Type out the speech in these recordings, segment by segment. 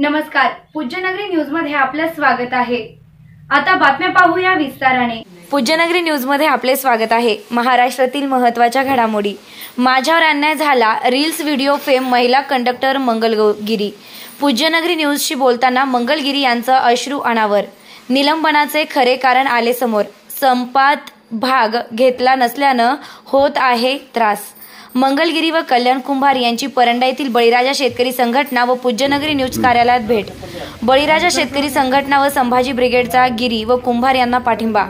नमस्कार पूज्यनगरी न्यूज मध्ये आपलं स्वागत आहे आता बातम्या पाहूया विस्ताराने पूज्यनगरी न्यूज मध्ये आपले स्वागत आहे महाराष्ट्रातील महत्वाच्या घडामोडी माझ्यावर अन्याय झाला रील्स व्हिडिओ फेम महिला कंडक्टर मंगलगिरी पूज्यनगरी न्यूजशी बोलताना मंगलगिरी यांचं अश्रू अनावर निलंबनाचे खरे कारण आले समोर संपात भाग घेतला नसल्यानं होत आहे त्रास मंगलगिरी व कल्याण कुंभार यांची परंडा येथील बळीराजा शेतकरी संघटना व पूज्यनगरी न्यूज कार्यालयात भेट बळीराजा शेतकरी संघटना व संभाजी ब्रिगेडचा गिरी व कुंभार यांना पाठिंबा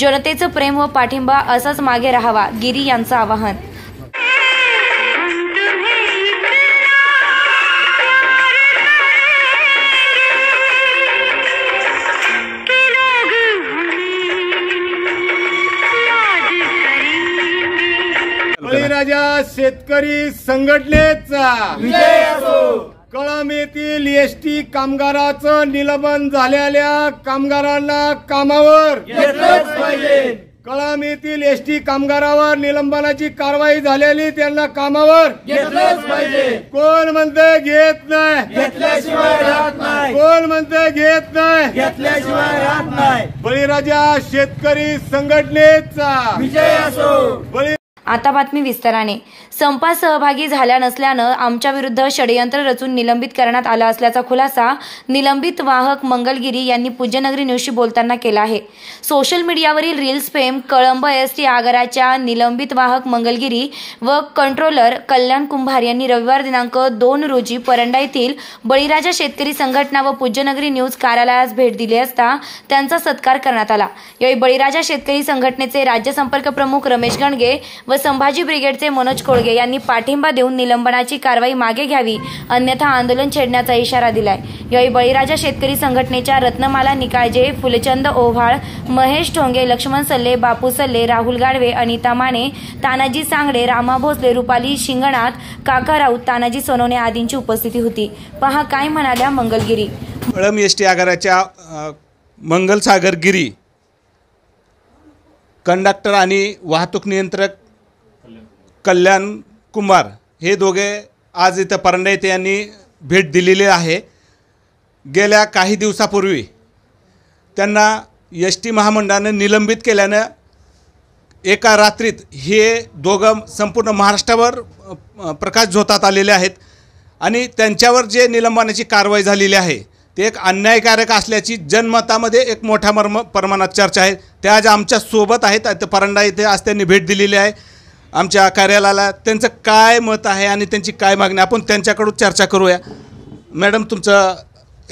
जनतेचं प्रेम व पाठिंबा असाच मागे राहावा गिरी यांचं आवाहन राजा शेतकरी संघटनेचा कळम येथील एस टी कामगाराचं निलंबन झालेल्या कामगारांना कामावर कळम येथील एस टी कामगारावर निलंबनाची कारवाई झालेली त्यांना कामावर कोण म्हणते घेत नाही कोण म्हणते घेत नाही बळीराजा शेतकरी संघटनेचा विजय असो बळी आता बातमी विस्ताराने संपा सहभागी झाल्या नसल्यानं आमच्याविरुद्ध षडयंत्र रचून निलंबित करण्यात आला असल्याचा खुलासा निलंबित वाहक मंगलगिरी यांनी पूज्यनगरी न्यूजशी बोलताना केला आहे सोशल मीडियावरील reels fame Kalamb S T आगाराच्या निलंबित वाहक मंगलगिरी व कंट्रोलर कल्याण कुंभार यांनी रविवार दिनांक दोन रोजी परंडा येथील बळीराजा शेतकरी संघटना व पूज्यनगरी न्यूज कार्यालयास भेट दिली असता त्यांचा सत्कार करण्यात आला यावेळी बळीराजा शेतकरी संघटनेचे राज्य संपर्क प्रमुख रमेश गणगे व संभाजी ब्रिगेडचे मनोज कोळगे यांनी पाठिंबा देऊन निलंबनाची कारवाई मागे घ्यावी अन्यथा आंदोलन छेडण्याचा इशारा दिलाय यावेळी बळीराजा शेतकरी संघटनेच्या रत्नमाला निकाळजे फुलचंद ओव्हाळ महेश ठोंगे लक्ष्मण सल्ले बापू सल्ले राहुल गाडवे अनिता माने तानाजी सांगडे रामा भोसले रुपाली शिंगणात काका राऊत तानाजी सोनवणे आदींची उपस्थिती होती पहा काय म्हणाल्या Mangalgiri Kalamb S T Mangalsagargiri conductor आणि वाहतूक नियंत्रक कल्याण कुमार हे दोघे आज इथं परंडा यांनी भेट दिलेली आहे गेल्या काही दिवसापूर्वी त्यांना एस टी महामंडळानं निलंबित केल्यानं एका रात्रीत हे दोघं संपूर्ण महाराष्ट्रावर प्रकाश झोतात आलेले आहेत आणि त्यांच्यावर जे निलंबनाची कारवाई झालेली आहे ते एक अन्यायकारक असल्याची जनमतामध्ये एक मोठ्या मर्म प्रमाणात चर्चा आहे त्या आज आमच्या सोबत आहेत परंडा इथे आज त्यांनी भेट दिलेली आहे आमच्या कार्यालयाला त्यांचं काय मत आहे आणि त्यांची काय मागणी आपण त्यांच्याकडून चर्चा करूया मॅडम तुमचं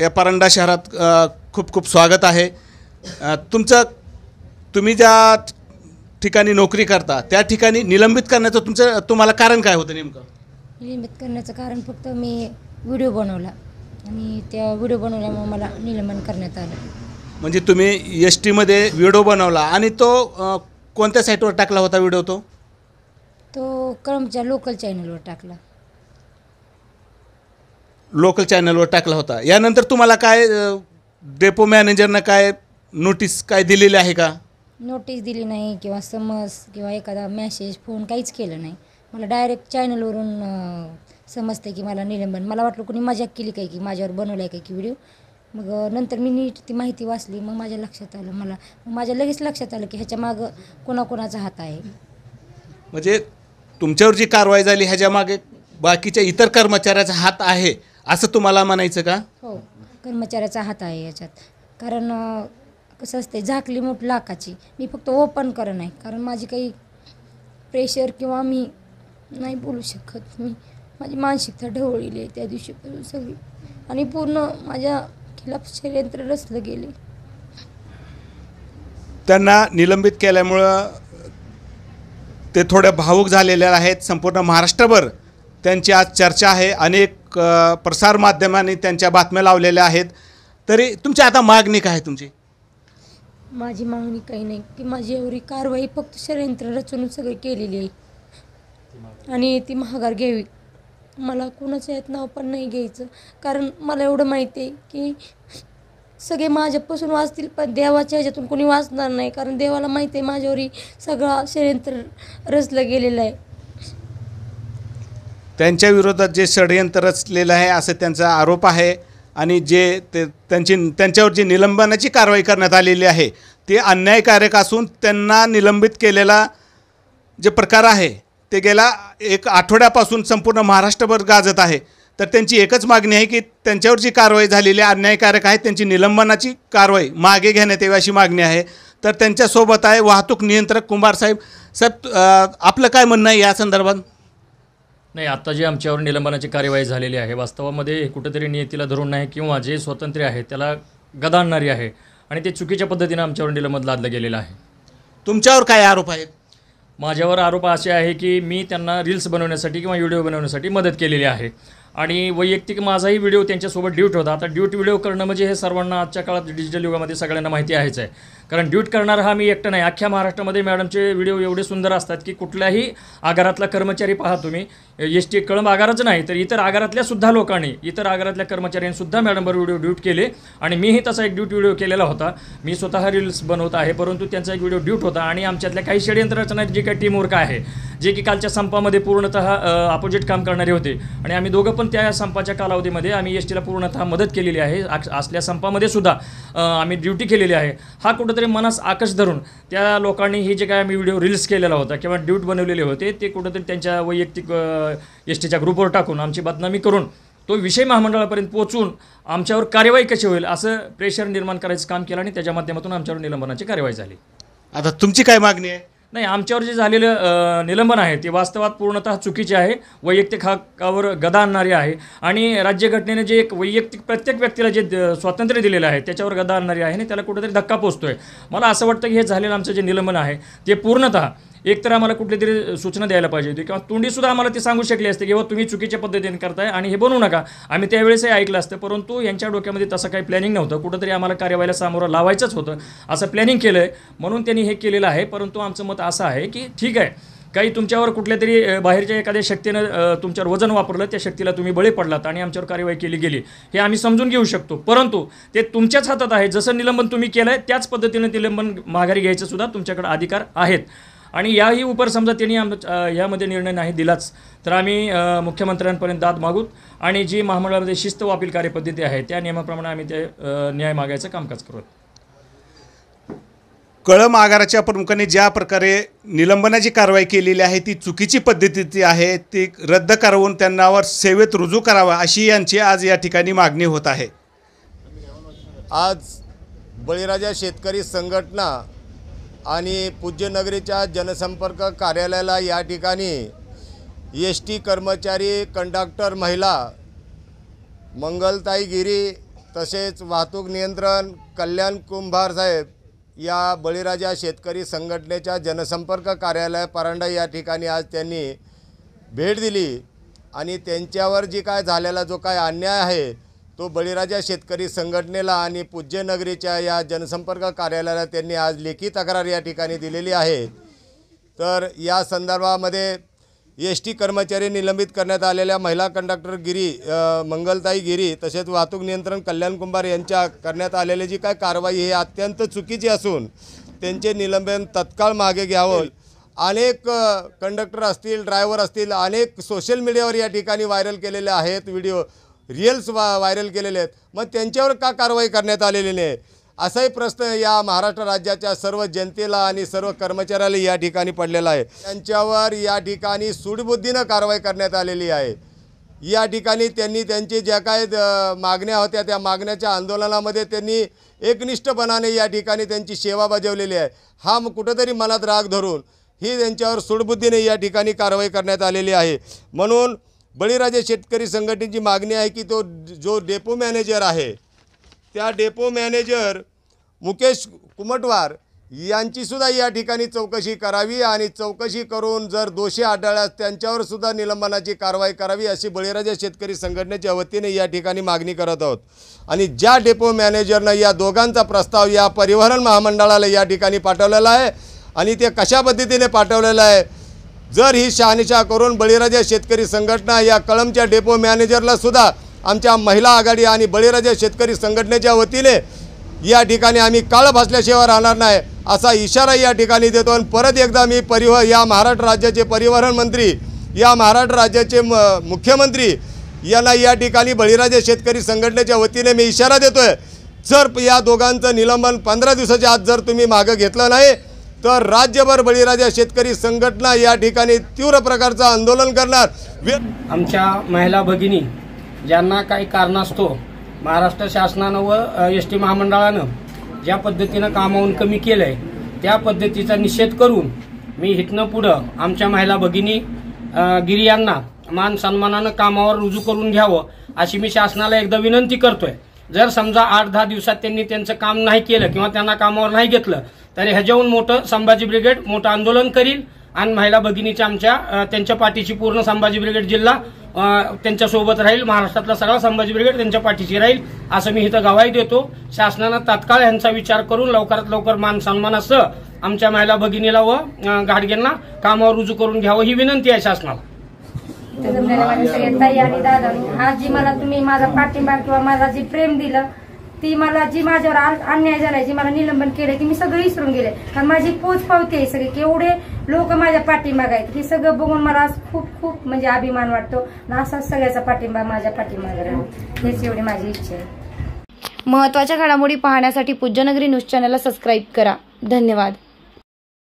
या परंडा शहरात खूप खूप स्वागत आहे तुमचं तुम्ही ज्या ठिकाणी नोकरी करता त्या ठिकाणी निलंबित करण्याचं तुमचं तुम्हाला कारण काय होतं नेमकं निलंबित करण्याचं कारण फक्त मी व्हिडिओ बनवला आणि त्या व्हिडिओ बनवल्यामुळे मला निलंबन करण्यात आलं म्हणजे तुम्ही एस टीमध्ये व्हिडिओ बनवला आणि तो कोणत्या साईटवर टाकला होता व्हिडिओ तो तो क्रमच्या लोकल चॅनलवर टाकला लोकल चॅनलवर टाकला होता यानंतर तुम्हाला काय डेपो मॅनेजरनं काय नोटीस काय दिलेली आहे का नोटीस दिली नाही किंवा समज किंवा एखादा मेसेज फोन काहीच केलं नाही मला डायरेक्ट चॅनलवरून समजते की मला निलंबन मला वाटलं कोणी मजाक केली काय की माझ्यावर बनवलं आहे काय की व्हिडिओ मग नंतर मी नीट ती माहिती वाचली मग माझ्या लक्षात आलं मला माझ्या लगेच लक्षात आलं की ह्याच्या मागं कोणाकोणाचा हात आहे म्हणजे तुमच्यावर जी कारवाई झाली ह्याच्या मागे बाकीच्या इतर कर्मचाऱ्याचा हात आहे असं तुम्हाला म्हणायचं का हो कर्मचाऱ्याचा हात आहे याच्यात कारण कसं असते झाकली मोठ लाखाची मी फक्त ओपन करत नाही कारण माझी काही प्रेशर किंवा मी नाही बोलू शकत मी माझी मानसिकता ढवळीली आहे त्या दिवशी सगळी आणि पूर्ण माझ्या खिलाफ षडयंत्र रचलं गेले त्यांना निलंबित केल्यामुळं ते थोड्या भावुक झालेल्या आहेत संपूर्ण महाराष्ट्रभर त्यांची आज चर्चा आहे अनेक प्रसारमाध्यमांनी त्यांच्या बातम्या लावलेल्या आहेत तरी तुमची आता मागणी काय आहे तुमची माझी मागणी काही नाही की माझी एवढी कारवाई फक्त षडयंत्र रचून सगळी केलेली आहे आणि ती महागार घ्यावी मला कोणाच्या यात नाव पण नाही घ्यायचं कारण मला एवढं माहिती आहे की सगळे माझ्यापासून वाचतील पण देवाच्या ह्याच्यातून कोणी वाचणार नाही कारण देवाला माहिती आहे माझ्यावरही सगळा षडयंत्र रचलं गेलेलं आहे त्यांच्या विरोधात जे षडयंत्र रचलेलं आहे असं त्यांचा आरोप आहे आणि जे ते त्यांची त्यांच्यावर जी निलंबनाची कारवाई करण्यात आलेली आहे ते अन्यायकारक असून त्यांना निलंबित केलेला जे प्रकार आहे ते गेला एक आठवड्यापासून संपूर्ण महाराष्ट्रभर गाजत आहे तर त्यांची एकच मागणी आहे की त्यांच्यावर जी कारवाई झालेली अन्यायकारक आहे त्यांची निलंबनाची कारवाई मागे घेण्यात यावी अशी मागणी आहे तर त्यांच्यासोबत आहे वाहतूक नियंत्रक कुंभार साहेब सर आपलं काय म्हणणं आहे या संदर्भात नाही आत्ता जी आमच्यावर निलंबनाची कार्यवाही झालेली आहे वास्तवामध्ये कुठेतरी नियतीला धरून नाही किंवा जे स्वतंत्र आहे त्याला गदा आणणारी आहे आणि ते चुकीच्या पद्धतीने आमच्यावर निलंबन लादलं गेलेलं आहे तुमच्यावर काय आरोप आहेत माझ्यावर आरोप असे आहे की मी त्यांना रील्स बनवण्यासाठी किंवा व्हिडिओ बनवण्यासाठी मदत केलेली आहे आणि वैयक्तिक माझाही व्हिडिओ त्यांच्यासोबत ड्यूट होता आता ड्यूट व्हिडिओ करणं म्हणजे हे सर्वांना आजच्या काळात डिजिटल युगामध्ये सगळ्यांना माहिती आहेच आहे कारण ड्यूट करणारा हा मी एकटं नाही अख्ख्या महाराष्ट्रामध्ये मॅडमचे व्हिडिओ एवढे सुंदर असतात की कुठल्याही आगारातला कर्मचारी पहा तुम्ही एस टी कळंब आगारच नाही तर इतर आगारातल्यासुद्धा सुद्धा लोकांनी इतर आगारातल्या कर्मचाऱ्यांनीसुद्धा मॅडमवर व्हिडिओ ड्यूट केले आणि मीही तसा एक ड्यूट व्हिडिओ केलेला होता मी स्वतः रील्स बनवत आहे परंतु त्यांचा एक व्हिडिओ ड्यूट होता आणि आमच्यातल्या काही षडयंत्र रचना जी काही टीमवर्क आहे जे की कालच्या संपामध्ये पूर्णतः अपोजिट काम करणारे होते आणि आम्ही दोघं पण त्या संपाच्या कालावधीमध्ये आम्ही एस टीला पूर्णतः मदत केलेली आहे असल्या संपामध्ये सुद्धा आम्ही ड्युटी केलेली आहे हा कुठं तरी मनास आकर्ष धरून त्या लोकांनी हे जे काय आम्ही व्हिडिओ रील्स केलेला होता किंवा ड्यूट बनवलेले होते ते कुठंतरी त्यांच्या वैयक्तिक एस टीच्या ग्रुपवर टाकून आमची बदनामी करून तो विषय महामंडळापर्यंत पोहोचून आमच्यावर कार्यवाही कशी होईल असं प्रेशर निर्माण करायचं काम केलं आणि त्याच्या माध्यमातून आमच्यावर निलंबनाची कार्यवाही झाली आता तुमची काय मागणी आहे नाही आमच्यावर जे झालेलं निलंबन आहे ते वास्तवात पूर्णतः चुकीचे आहे वैयक्तिक हक्कावर गदा आणणारे आहे आणि राज्यघटनेने जे एक वैयक्तिक प्रत्येक व्यक्तीला जे स्वातंत्र्य दिलेलं आहे त्याच्यावर गदा आणणारी आहे आणि त्याला कुठेतरी धक्का पोचतो आहे मला असं वाटतं की हे झालेलं आमचं जे निलंबन आहे ते पूर्णतः एकतर आम्हाला कुठली तरी सूचना द्यायला पाहिजे होती किंवा तोंडीसुद्धा आम्हाला ते सांगू शकली असते किंवा तुम्ही चुकीच्या पद्धतीने करताय आणि हे बनवू नका आम्ही त्यावेळेसही ऐकलं असतं परंतु यांच्या डोक्यामध्ये तसं काही प्लॅनिंग नव्हतं कुठंतरी आम्हाला कार्यवाहीला सामोरं लावायचंच होतं असं प्लॅनिंग केलं आहे म्हणून त्यांनी हे केलेलं आहे परंतु आमचं मत असं आहे की ठीक आहे काही तुमच्यावर कुठल्या तरी बाहेरच्या एखाद्या शक्तीनं तुमच्यावर वजन वापरलं त्या शक्तीला तुम्ही बळी पडलात आणि आमच्यावर कार्यवाही केली गेली हे आम्ही समजून घेऊ शकतो परंतु ते तुमच्याच हातात आहे जसं निलंबन तुम्ही केलं आहे त्याच पद्धतीनं निलंबन माघारी घ्यायचं सुद्धा तुमच्याकडे अधिकार आहेत आणि याही उपर समजा त्यांनी आम यामध्ये निर्णय नाही दिलाच तर आम्ही मुख्यमंत्र्यांपर्यंत दाद मागूत आणि जी महामंडळामध्ये शिस्त वापील कार्यपद्धती आहे त्या नियमाप्रमाणे आम्ही ते न्याय मागायचं कामकाज करूत कळम आगाराच्या प्रमुखाने ज्या प्रकारे निलंबनाची कारवाई केलेली आहे ती चुकीची पद्धतीची आहे ती रद्द करावून त्यांनावर सेवेत रुजू करावा अशी यांची आज या ठिकाणी मागणी होत आहे आज बळीराजा शेतकरी संघटना आणि पूज्यनगरीच्या जनसंपर्क कार्यालयाला या ठिकाणी एस टी कर्मचारी कंडक्टर महिला मंगलताई गिरी तसेच वाहतूक नियंत्रण कल्याण कुंभार साहेब या बळीराजा शेतकरी संघटनेच्या जनसंपर्क कार्यालय परांडा या ठिकाणी आज त्यांनी भेट दिली आणि त्यांच्यावर जी काय झालेला जो काय अन्याय आहे तो बळीराजा शेतकरी संघटनेला आणि पूज्यनगरीच्या या जनसंपर्क कार्यालयाला त्यांनी आज लेखी तक्रार या ठिकाणी दिलेली आहे तर या संदर्भामध्ये एस टी कर्मचारी निलंबित करण्यात आलेल्या महिला कंडक्टर गिरी मंगलताई गिरी तसेच वाहतूक नियंत्रण कल्याण कुंभार यांच्या करण्यात आलेली जी काय कारवाई ही अत्यंत चुकीची असून त्यांचे निलंबन तत्काळ मागे घ्यावं अनेक कंडक्टर असतील ड्रायव्हर असतील अनेक सोशल मीडियावर या ठिकाणी व्हायरल केलेले आहेत व्हिडिओ रिअल्स वा व्हायरल केलेले आहेत मग त्यांच्यावर का कारवाई करण्यात आलेली नाही असाही प्रश्न या महाराष्ट्र राज्याच्या सर्व जनतेला आणि सर्व कर्मचाऱ्याला या ठिकाणी पडलेला आहे त्यांच्यावर या ठिकाणी सुडबुद्धीनं कारवाई करण्यात आलेली आहे या ठिकाणी त्यांनी त्यांची ज्या काय मागण्या होत्या त्या मागण्याच्या आंदोलनामध्ये त्यांनी एकनिष्ठपणाने या ठिकाणी त्यांची सेवा बजावलेली आहे हा मग कुठंतरी मनात राग धरून ही त्यांच्यावर सुडबुद्धीने या ठिकाणी कारवाई करण्यात आलेली आहे म्हणून बळीराजा शेतकरी संघटनेची मागणी आहे की तो जो डेपो मॅनेजर आहे त्या डेपो मॅनेजर मुकेश कुमटवार यांचीसुद्धा या ठिकाणी चौकशी करावी आणि चौकशी करून जर दोषी आढळल्यास त्यांच्यावरसुद्धा निलंबनाची कारवाई करावी अशी बळीराजा शेतकरी संघटनेच्या वतीने या ठिकाणी मागणी करत आहोत आणि ज्या डेपो मॅनेजरनं या दोघांचा प्रस्ताव या परिवहन महामंडळाला या ठिकाणी पाठवलेला आहे आणि ते कशा पद्धतीने पाठवलेलं आहे जर ही शहानिशा करून बळीराजा शेतकरी संघटना या कळमच्या डेपो मॅनेजरला सुद्धा आमच्या महिला आघाडी आणि बळीराजा शेतकरी संघटनेच्या वतीने या ठिकाणी आम्ही काळ भासल्याशिवाय राहणार नाही असा इशारा या ठिकाणी देतो आणि परत एकदा मी परिवह या महाराष्ट्र राज्याचे परिवहन मंत्री या महाराष्ट्र राज्याचे म मुख्यमंत्री यांना या ठिकाणी बळीराजा शेतकरी संघटनेच्या वतीने मी इशारा देतो आहे जर या दोघांचं निलंबन पंधरा दिवसाच्या आत जर तुम्ही मागं घेतलं नाही तर राज्यभर बळीराजा शेतकरी संघटना या ठिकाणी तीव्र प्रकारचं आंदोलन करणार आमच्या महिला भगिनी ज्यांना काही असतो महाराष्ट्र शासनानं व एस टी महामंडळानं ज्या पद्धतीनं कामावून कमी केलंय त्या पद्धतीचा निषेध करून मी हिथनं पुढं आमच्या महिला भगिनी गिरी यांना मान सन्मानानं कामावर रुजू करून घ्यावं अशी मी शासनाला एकदा विनंती करतोय जर समजा आठ दहा दिवसात त्यांनी त्यांचं काम नाही केलं किंवा त्यांना कामावर नाही घेतलं तर ह्याच्याहून मोठं संभाजी ब्रिगेड मोठं आंदोलन करील आणि महिला भगिनीच्या आमच्या त्यांच्या पाठीची पूर्ण संभाजी ब्रिगेड जिल्हा त्यांच्या सोबत राहील महाराष्ट्रातला सगळा संभाजी ब्रिगेड त्यांच्या पाठीशी राहील असं मी इथं गवाही देतो शासनानं तत्काळ यांचा विचार करून लवकरात लवकर मान सन्मानासह आमच्या महिला भगिनीला व गाडग्यांना कामावर रुजू करून घ्यावं ही विनंती आहे शासनाला आणि आज जी मला तुम्ही माझा पाठिंबा किंवा माझा जी प्रेम दिलं ती मला जी माझ्यावर अन्याय झालाय जी मला निलंबन केलंय ती मी सगळं विसरून गेले कारण माझी पोच पावते आहे सगळी लोक माझ्या पाठिंबा आहेत हे सगळं बघून मला खूप खूप म्हणजे अभिमान वाटतो असा सगळ्याचा पाठिंबा माझ्या पाठिंबाग हेच एवढी माझी इच्छा आहे महत्वाच्या घडामोडी पाहण्यासाठी पूज्यनगरी न्यूज चॅनलला सबस्क्राईब करा धन्यवाद